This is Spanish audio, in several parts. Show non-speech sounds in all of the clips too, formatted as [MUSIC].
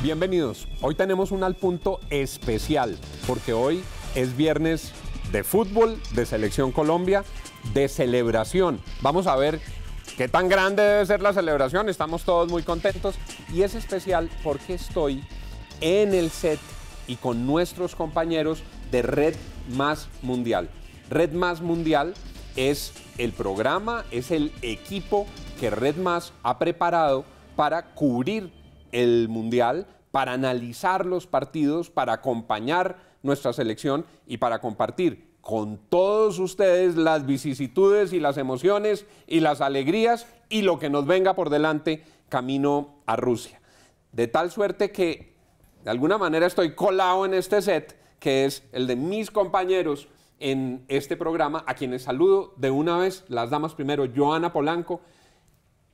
Bienvenidos. Hoy tenemos un al punto especial, porque hoy es viernes de fútbol, de selección Colombia, de celebración. Vamos a ver qué tan grande debe ser la celebración. Estamos todos muy contentos. Y es especial porque estoy en el set y con nuestros compañeros de Red Más Mundial. Red Más Mundial es el programa, es el equipo que Red Más ha preparado para cubrir el Mundial, para analizar los partidos, para acompañar nuestra selección y para compartir con todos ustedes las vicisitudes y las emociones y las alegrías y lo que nos venga por delante camino a Rusia. De tal suerte que de alguna manera estoy colado en este set, que es el de mis compañeros en este programa, a quienes saludo de una vez, las damas primero, Joana Polanco,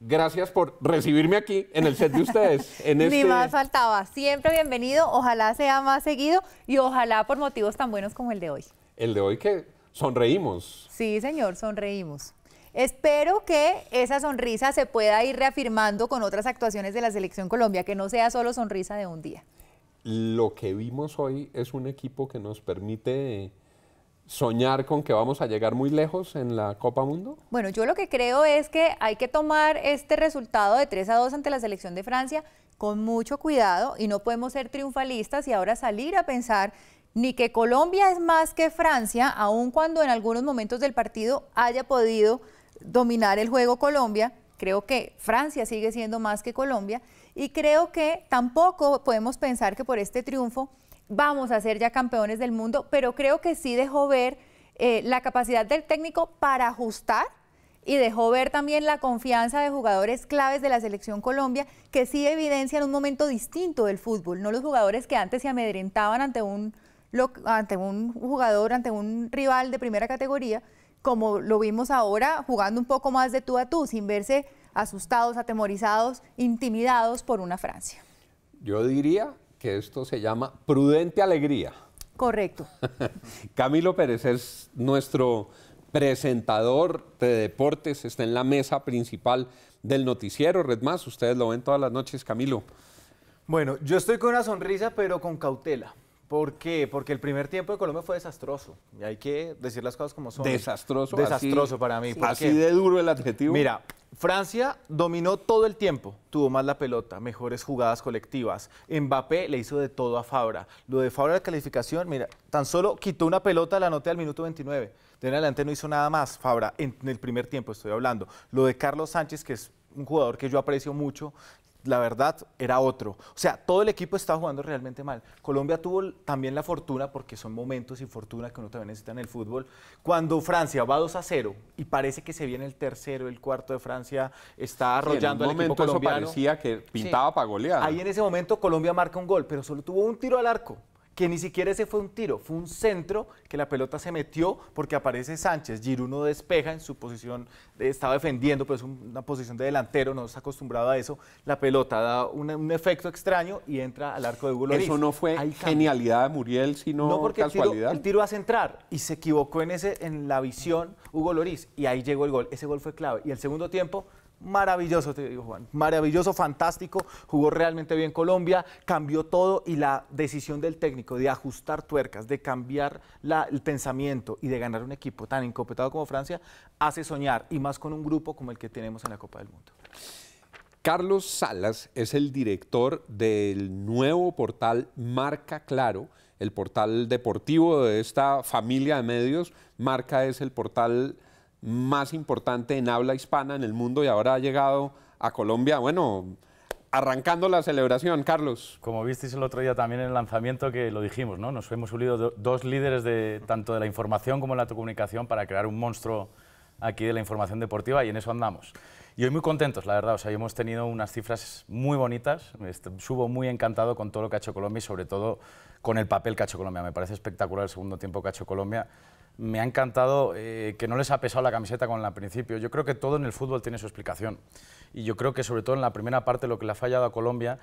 Gracias por recibirme aquí en el set de ustedes. [LAUGHS] Ni este más faltaba. Siempre bienvenido. Ojalá sea más seguido y ojalá por motivos tan buenos como el de hoy. El de hoy que sonreímos. Sí, señor, sonreímos. Espero que esa sonrisa se pueda ir reafirmando con otras actuaciones de la Selección Colombia, que no sea solo sonrisa de un día. Lo que vimos hoy es un equipo que nos permite soñar con que vamos a llegar muy lejos en la Copa Mundo? Bueno, yo lo que creo es que hay que tomar este resultado de 3 a 2 ante la selección de Francia con mucho cuidado y no podemos ser triunfalistas y ahora salir a pensar ni que Colombia es más que Francia, aun cuando en algunos momentos del partido haya podido dominar el juego Colombia. Creo que Francia sigue siendo más que Colombia y creo que tampoco podemos pensar que por este triunfo vamos a ser ya campeones del mundo, pero creo que sí dejó ver eh, la capacidad del técnico para ajustar y dejó ver también la confianza de jugadores claves de la selección Colombia, que sí evidencian un momento distinto del fútbol, no los jugadores que antes se amedrentaban ante un, ante un jugador, ante un rival de primera categoría, como lo vimos ahora, jugando un poco más de tú a tú, sin verse asustados, atemorizados, intimidados por una Francia. Yo diría que esto se llama Prudente Alegría. Correcto. [LAUGHS] Camilo Pérez es nuestro presentador de deportes, está en la mesa principal del noticiero Red Más. Ustedes lo ven todas las noches, Camilo. Bueno, yo estoy con una sonrisa, pero con cautela. ¿Por qué? Porque el primer tiempo de Colombia fue desastroso. Y hay que decir las cosas como son. Desastroso. Desastroso para mí. Así de duro el adjetivo. Mira, Francia dominó todo el tiempo. Tuvo más la pelota, mejores jugadas colectivas. Mbappé le hizo de todo a Fabra. Lo de Fabra la calificación, mira, tan solo quitó una pelota, la anoté al minuto 29. De en adelante no hizo nada más Fabra en el primer tiempo, estoy hablando. Lo de Carlos Sánchez, que es un jugador que yo aprecio mucho, la verdad era otro. O sea, todo el equipo estaba jugando realmente mal. Colombia tuvo también la fortuna, porque son momentos y fortuna que uno también necesita en el fútbol, cuando Francia va 2 a 0 y parece que se viene el tercero, el cuarto de Francia, está arrollando en un al momento equipo colombiano. parecía que pintaba para golear. Ahí en ese momento Colombia marca un gol, pero solo tuvo un tiro al arco que ni siquiera ese fue un tiro, fue un centro que la pelota se metió porque aparece Sánchez, Giruno despeja en su posición, estaba defendiendo, pero es una posición de delantero, no está acostumbrado a eso, la pelota da un, efecto extraño y entra al arco de Hugo Lloris. Eso no fue genialidad de Muriel, sino no porque El tiro, va a centrar y se equivocó en, ese, en la visión Hugo Lloris y ahí llegó el gol, ese gol fue clave. Y el segundo tiempo Maravilloso, te digo Juan. Maravilloso, fantástico. Jugó realmente bien Colombia, cambió todo y la decisión del técnico de ajustar tuercas, de cambiar la, el pensamiento y de ganar un equipo tan incompetado como Francia hace soñar y más con un grupo como el que tenemos en la Copa del Mundo. Carlos Salas es el director del nuevo portal Marca Claro, el portal deportivo de esta familia de medios. Marca es el portal más importante en habla hispana en el mundo y ahora ha llegado a Colombia, bueno, arrancando la celebración, Carlos. Como visteis el otro día también en el lanzamiento que lo dijimos, ¿no? Nos hemos unido dos líderes de tanto de la información como de la comunicación para crear un monstruo aquí de la información deportiva y en eso andamos. Y hoy muy contentos, la verdad, o sea, hemos tenido unas cifras muy bonitas, este, subo muy encantado con todo lo que ha hecho Colombia y sobre todo con el papel que ha hecho Colombia, me parece espectacular el segundo tiempo que ha hecho Colombia, me ha encantado eh, que no les ha pesado la camiseta con la principio. Yo creo que todo en el fútbol tiene su explicación. Y yo creo que sobre todo en la primera parte lo que le ha fallado a Colombia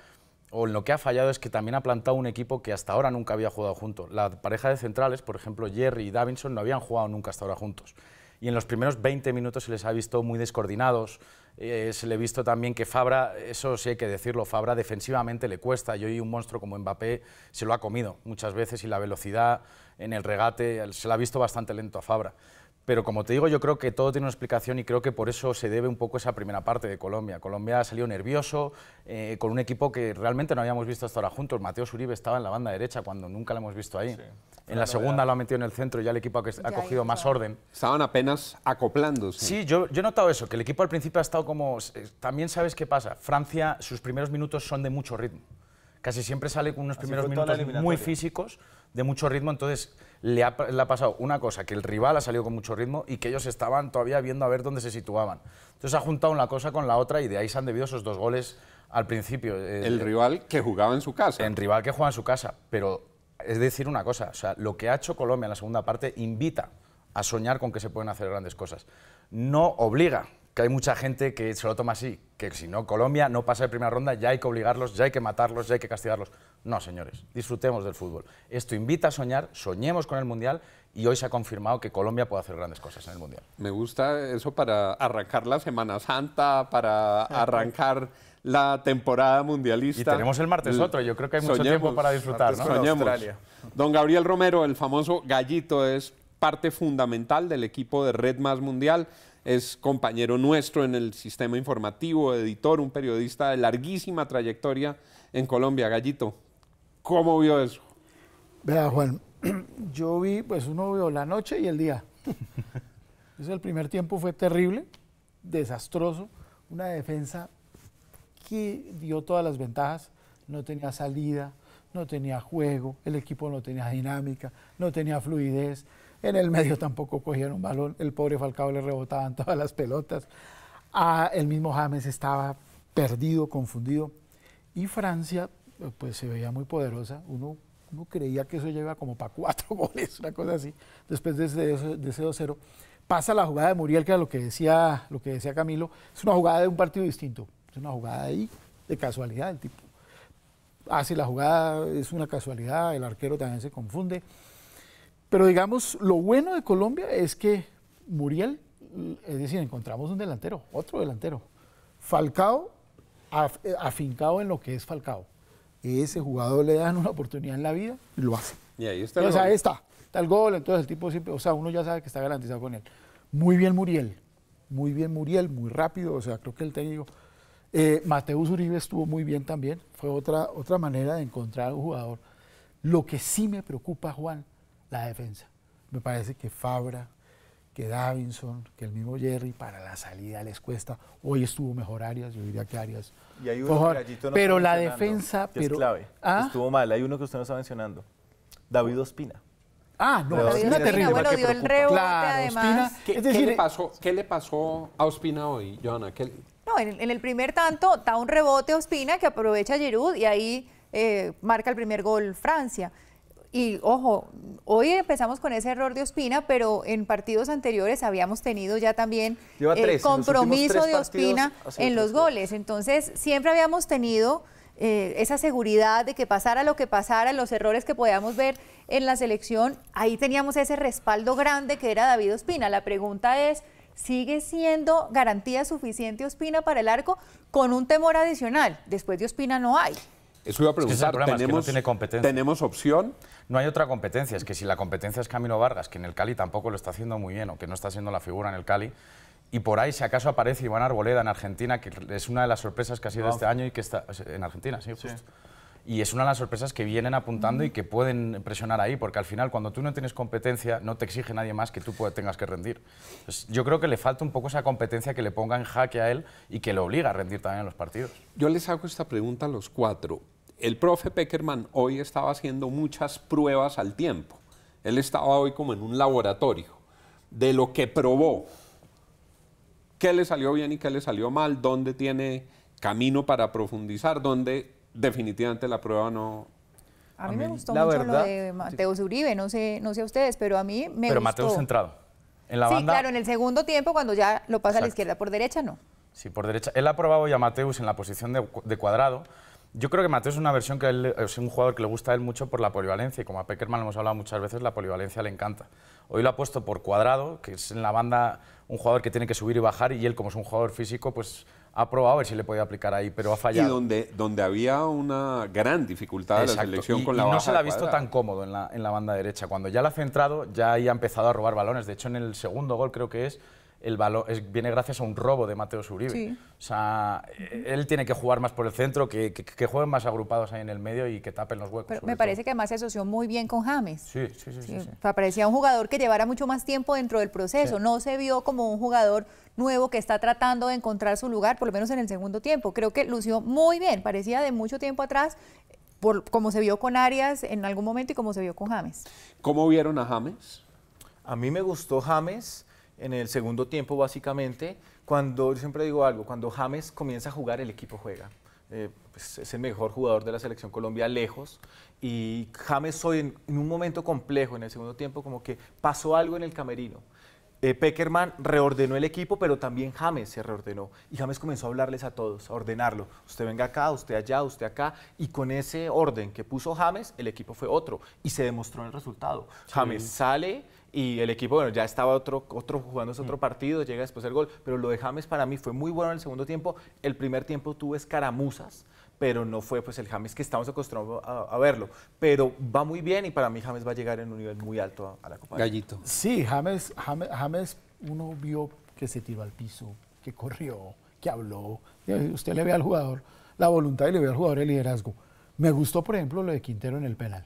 o en lo que ha fallado es que también ha plantado un equipo que hasta ahora nunca había jugado juntos. La pareja de centrales, por ejemplo, Jerry y Davinson, no habían jugado nunca hasta ahora juntos y en los primeros 20 minutos se les ha visto muy descoordinados. Eh, se le ha visto también que Fabra, eso sí hay que decirlo, Fabra defensivamente le cuesta. Y hoy un monstruo como Mbappé se lo ha comido muchas veces y la velocidad en el regate se la ha visto bastante lento a Fabra. Pero como te digo, yo creo que todo tiene una explicación y creo que por eso se debe un poco esa primera parte de Colombia. Colombia ha salido nervioso, eh, con un equipo que realmente no habíamos visto hasta ahora juntos. Mateo Uribe estaba en la banda derecha cuando nunca lo hemos visto ahí. en la segunda lo ha metido en el centro y ya el equipo ha, cogido más orden. Estaban apenas acoplándose. Sí, yo, he notado eso, que el equipo al principio ha estado como... Eh, también sabes qué pasa, Francia, sus primeros minutos son de mucho ritmo casi siempre sale con unos primeros minutos muy físicos, de mucho ritmo, entonces le ha, pasado una cosa, que el rival ha salido con mucho ritmo y que ellos estaban todavía viendo a ver dónde se situaban. Entonces ha juntado una cosa con la otra y de ahí se han debido esos dos goles al principio. Eh, el rival que jugaba en su casa. El rival que juega en su casa, pero es decir una cosa, lo que ha hecho Colombia en la segunda parte invita a soñar con que se pueden hacer grandes cosas. No obliga, que hay mucha gente que se lo toma así, que si no Colombia no pasa de primera ronda, ya hay que obligarlos, ya hay que matarlos, ya hay que castigarlos. No, señores, disfrutemos del fútbol. Esto invita a soñar, soñemos con el Mundial y hoy se ha confirmado que Colombia puede hacer grandes cosas en el Mundial. Me gusta eso para arrancar la Semana Santa, para arrancar la temporada mundialista. Y tenemos el martes otro, yo creo que hay mucho tiempo para disfrutar. ¿no? Soñemos. Don Gabriel Romero, el famoso gallito, es parte fundamental del equipo de Red Más Mundial. Es compañero nuestro en el sistema informativo, editor, un periodista de larguísima trayectoria en Colombia. Gallito, ¿cómo vio eso? Vea, Juan, [CLEARS THROAT] yo vi, pues uno vio la noche y el día. [LAUGHS] Entonces, el primer tiempo fue terrible, desastroso, una defensa que dio todas las ventajas, no tenía salida, no tenía juego, el equipo no tenía dinámica, no tenía fluidez, en el medio [LAUGHS] tampoco cogieron un balón, el pobre Falcao le rebotaban [LAUGHS] todas las pelotas. Ah, el mismo James estaba perdido, confundido. Y Francia, eh, pues se veía muy poderosa. Uno, uno creía que eso lleva como para cuatro [LAUGHS] goles, una cosa así. Después de ese, 2-0, pasa la jugada de Muriel, que era lo que, decía, lo que decía Camilo. Es una jugada de un partido distinto. Es una jugada ahí de casualidad. El tipo hace la jugada, es una casualidad. El arquero también se confunde. Pero digamos, lo bueno de Colombia es que Muriel, es decir, encontramos un delantero, otro delantero. Falcao, eh, afincado en lo que es Falcao. Ese jugador le dan una oportunidad en la vida y lo hace. Y ahí está. o sea, ahí está, está el gol, entonces el tipo siempre, o sea, uno ya sabe que está garantizado con él. Muy bien Muriel, muy bien Muriel, muy rápido, o sea, creo que el técnico... Eh, Mateus Uribe estuvo muy bien también, fue otra, otra manera de encontrar un jugador. Lo que sí me preocupa, Juan, la defensa. Me parece que Fabra, que Davinson, que el mismo Jerry para la salida les cuesta. Hoy estuvo mejor Arias, yo diría que Arias. pero la defensa, ¿Ah? Estuvo mal, hay uno que usted no está mencionando. David Ospina. Ah, no, David Ospina, terrible. Bueno, dio el rebote ¿Qué, le pasó, ¿Qué a Ospina hoy, Johanna? No, en, el primer tanto da un rebote Ospina que aprovecha Jerud y ahí eh, marca el primer gol Francia y ojo, hoy empezamos con ese error de Ospina, pero en partidos anteriores habíamos tenido ya también el compromiso de Ospina en los goles. Entonces, siempre habíamos tenido eh, esa seguridad de que pasara lo que pasara, los errores que podíamos ver en la selección, ahí teníamos ese respaldo grande que era David Ospina. La pregunta es, ¿sigue siendo garantía suficiente Ospina para el arco con un temor adicional? Después de Ospina no hay. Eso iba a preguntar. Es ¿tenemos, no tiene competencia. ¿Tenemos opción? No hay otra competencia. Es que si la competencia es Camilo Vargas, que en el Cali tampoco lo está haciendo muy bien o que no está siendo la figura en el Cali, y por ahí, si acaso aparece Iván Arboleda en Argentina, que es una de las sorpresas que ha sido este año y que está. En Argentina, sí, justo. Y es una de las sorpresas que vienen apuntando y que pueden presionar ahí, porque al final, cuando tú no tienes competencia, no te exige nadie más que tú tengas que rendir. Pues yo creo que le falta un poco esa competencia que le ponga en jaque a él y que lo obliga a rendir también en los partidos. Yo les hago esta pregunta a los cuatro el profe Peckerman hoy estaba haciendo muchas pruebas al tiempo. Él estaba hoy como en un laboratorio de lo que probó, qué le salió bien y qué le salió mal, dónde tiene camino para profundizar, dónde definitivamente la prueba no, a mí, me gustó mucho lo de Mateus Uribe, no sé, no sé a ustedes, pero a mí me gustó. Pero Mateus centrado. En la sí, claro, en el segundo tiempo, cuando ya lo pasa a la izquierda por derecha, no. Sí, por derecha. Él ha probado ya a Mateus en la posición de, de cuadrado, yo creo que Mateo es una versión que es un jugador que le gusta a él mucho por la polivalencia y como a Peckerman hemos hablado muchas veces, la polivalencia le encanta. Hoy lo ha puesto por cuadrado, que es en la banda un jugador que tiene que subir y bajar y él como es un jugador físico, pues ha probado a ver si le podía aplicar ahí, pero ha fallado. Y donde, donde había una gran dificultad de la selección con la y no se la ha visto tan cómodo en la, en la banda derecha. Cuando ya la ha centrado, ya ha empezado a robar balones. De hecho, en el segundo gol creo que es, el valor es, viene gracias a un robo de Mateo Uribe. O sea, eh, él tiene que jugar más por el centro, que, jueguen más agrupados ahí en el medio y que tapen los huecos. Pero me parece que además se asoció muy bien con James. Sí, sí, sí. sí, sí parecía un jugador que llevara mucho más tiempo dentro del proceso. No se vio como un jugador nuevo que está tratando de encontrar su lugar, por lo menos en el segundo tiempo. Creo que lució muy bien, parecía de mucho tiempo atrás por, como se vio con Arias en algún momento y como se vio con James. ¿Cómo vieron a James? A mí me gustó James en el segundo tiempo básicamente, cuando yo siempre digo algo, cuando James comienza a jugar, el equipo juega. Eh, pues, es el mejor jugador de la selección Colombia lejos y James hoy en, un momento complejo en el segundo tiempo como que pasó algo en el camerino. Eh, Peckerman reordenó el equipo, pero también James se reordenó. Y James comenzó a hablarles a todos, a ordenarlo. Usted venga acá, usted allá, usted acá. Y con ese orden que puso James, el equipo fue otro. Y se demostró en el resultado. James sale y el equipo, bueno, ya estaba otro, otro jugando ese otro mm. partido, llega después el gol, pero lo de James para mí fue muy bueno en el segundo tiempo. El primer tiempo tuvo escaramuzas, pero no fue pues el James que estamos acostumbrados a, verlo. Pero va muy bien y para mí James va a llegar en un nivel muy alto a, la Copa. Gallito. Sí, James, James, James, uno vio que se tiró al piso, que corrió, que habló. Usted le ve al jugador la voluntad y le ve al jugador el liderazgo. Me gustó, por ejemplo, lo de Quintero en el penal.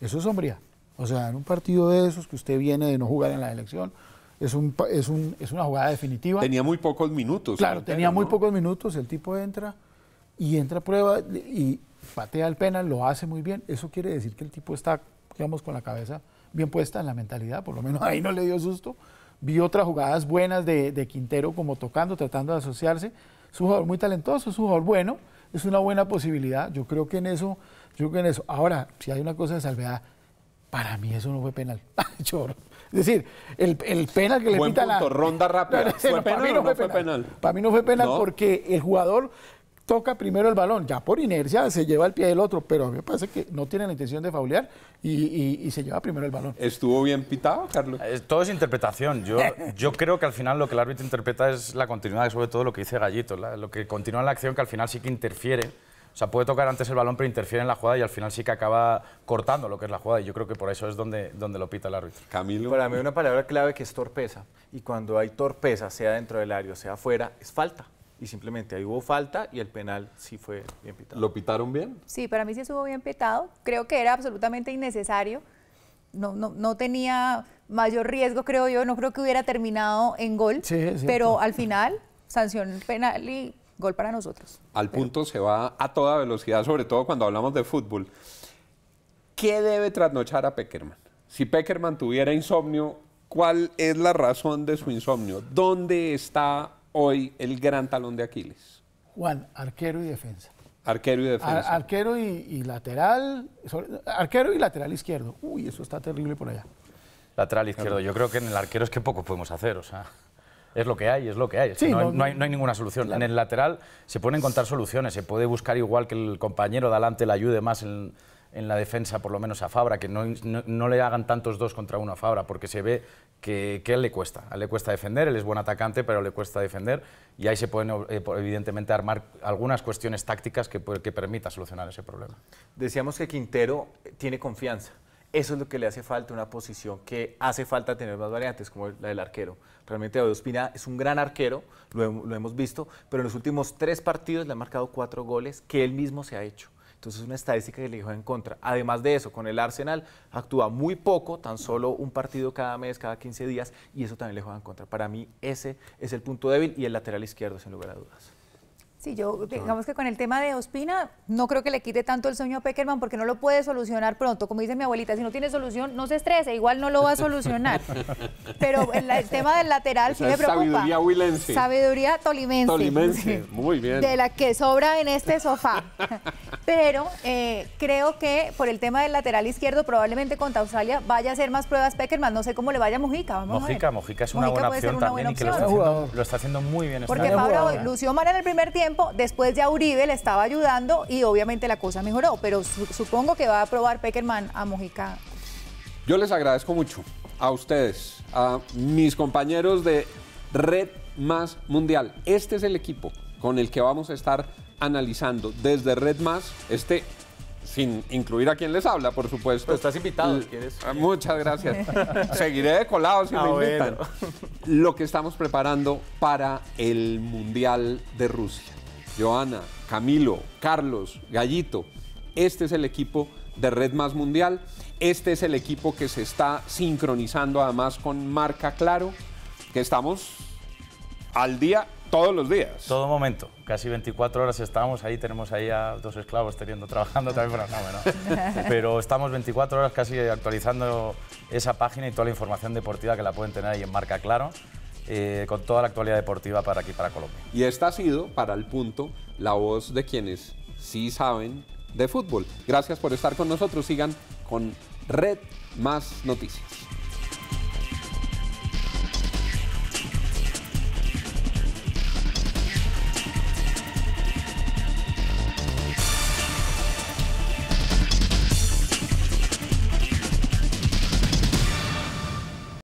Eso es sombría. O sea, en un partido de esos que usted viene de no jugar en la elección, es, un, es, una jugada definitiva. Tenía muy pocos minutos. Claro, tenía muy pocos minutos, el tipo entra y entra a prueba y patea el penal, lo hace muy bien. Eso quiere decir que el tipo está, digamos, con la cabeza bien puesta en la mentalidad, por lo menos ahí no le dio susto. Vi otras jugadas buenas de, de Quintero como tocando, tratando de asociarse. Es un jugador muy talentoso, es un jugador bueno, es una buena posibilidad. Yo creo que en eso, yo creo que en eso. Ahora, si hay una cosa de salvedad, para mí eso no fue penal. [LAUGHS] Es decir, el, penal que le pita punto, la. Ronda rápida. [LAUGHS] para mí no, fue, penal. Para mí no fue penal porque el jugador toca primero el balón, ya por inercia se lleva el pie del otro, pero a mí me parece que no tiene la intención de faulear y, se lleva primero el balón. ¿Estuvo bien pitado, Carlos? Eh, todo es interpretación. [LAUGHS] Yo, creo que al final lo que el árbitro interpreta es la continuidad, sobre todo lo que dice Gallito, lo que continúa en la acción que al final sí que interfiere o sea, puede tocar antes el balón, pero interfiere en la jugada y al final sí que acaba cortando lo que es la jugada. Y yo creo que por eso es donde, donde lo pita el árbitro. Camilo. Para mí una palabra clave que es torpeza. Y cuando hay torpeza, sea dentro del área o sea afuera, es falta y simplemente ahí hubo falta y el penal sí fue bien pitado. ¿Lo pitaron bien? Sí, para mí sí estuvo bien pitado. Creo que era absolutamente innecesario. No, no, no tenía mayor riesgo, creo yo. No creo que hubiera terminado en gol. pero al final, sanción penal y Gol para nosotros. Al punto se va a toda velocidad, sobre todo cuando hablamos de fútbol. ¿Qué debe trasnochar a Peckerman? Si Peckerman tuviera insomnio, ¿cuál es la razón de su insomnio? ¿Dónde está hoy el gran talón de Aquiles? Juan, arquero y defensa. Arquero y defensa. arquero y, lateral. arquero y lateral izquierdo. Uy, eso está terrible por allá. Lateral izquierdo. Yo creo que en el arquero es que poco podemos hacer, o sea es lo que hay, es lo que hay. no, hay ninguna solución. En el lateral se pueden encontrar soluciones, se puede buscar igual que el compañero de adelante le ayude más en, la defensa, por lo menos a Fabra, que no, le hagan tantos dos contra uno a Fabra, porque se ve que, a él le cuesta. A él le cuesta defender, él es buen atacante, pero le cuesta defender. Y ahí se pueden, eh, evidentemente, armar algunas cuestiones tácticas que, que permita solucionar ese problema. Decíamos que Quintero tiene confianza. Eso es lo que le hace falta, una posición que hace falta tener más variantes, como la del arquero. Realmente David Ospina es un gran arquero, lo, hemos visto, pero en los últimos tres partidos le ha marcado cuatro goles que él mismo se ha hecho. Entonces es una estadística que le juega en contra. Además de eso, con el Arsenal actúa muy poco, tan solo un partido cada mes, cada 15 días, y eso también le juega en contra. Para mí ese es el punto débil y el lateral izquierdo, sin lugar a dudas. Sí, yo digamos que con el tema de Ospina no creo que le quite tanto el sueño a Peckerman porque no lo puede solucionar pronto. Como dice mi abuelita, si no tiene solución, no se estrese, igual no lo va a solucionar. [LAUGHS] Pero el, tema del lateral me preocupa. Sabiduría huilense. Sabiduría tolimense. Tolimense, [LAUGHS] muy bien. De la que sobra en este sofá. [LAUGHS] Pero eh, creo que por el tema del lateral izquierdo, probablemente contra Australia vaya a hacer más pruebas Peckerman. No sé cómo le vaya a Mojica. Vamos a ver. Mojica es una buena opción también lo está, haciendo, muy bien. Este porque Fabra lució mal en el primer tiempo después ya Uribe le estaba ayudando y obviamente la cosa mejoró, pero supongo que va a probar Peckerman a Mojica. Yo les agradezco mucho a ustedes, a mis compañeros de Red Más Mundial. Este es el equipo con el que vamos a estar analizando desde Red Más este sin incluir a quien les habla, por supuesto. estás invitado, ¿quieres? Ah, muchas gracias. [LAUGHS] Seguiré de colado si ah, me invitan. Lo que estamos preparando para el Mundial de Rusia. Joana, Camilo, Carlos, Gallito. Este es el equipo de Red Más Mundial. Este es el equipo que se está sincronizando además con Marca Claro, que estamos al día todos los días. Todo momento, casi 24 horas estamos ahí, tenemos ahí a dos esclavos teniendo, trabajando también, pero, no, [LAUGHS] pero estamos 24 horas casi actualizando esa página y toda la información deportiva que la pueden tener ahí en Marca Claro. Eh, con toda la actualidad deportiva para aquí, para Colombia. Y esta ha sido, para el punto, la voz de quienes sí saben de fútbol. Gracias por estar con nosotros. Sigan con Red Más Noticias.